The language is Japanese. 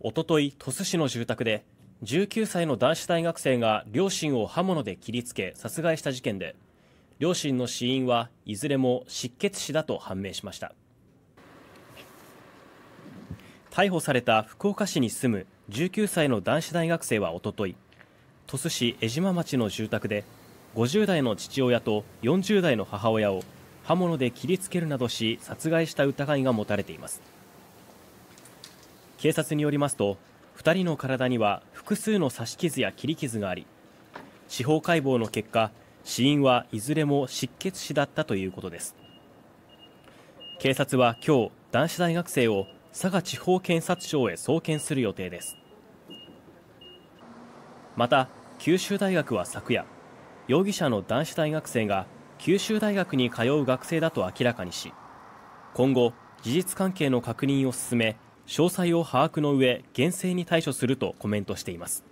おととい、鳥栖市の住宅で、19歳の男子大学生が両親を刃物で切りつけ殺害した事件で、両親の死因はいずれも失血死だと判明しました。逮捕された福岡市に住む19歳の男子大学生はおととい、鳥栖市江島町の住宅で、50代の父親と40代の母親を刃物で切りつけるなどし殺害した疑いが持たれています。警察によりますと、2人の体には複数の刺し傷や切り傷があり、司法解剖の結果、死因はいずれも失血死だったということです。警察は今日、男子大学生を佐賀地方検察庁へ送検する予定です。また、九州大学は昨夜、容疑者の男子大学生が九州大学に通う学生だと明らかにし、今後、事実関係の確認を進め、詳細を把握の上厳正に対処するとコメントしています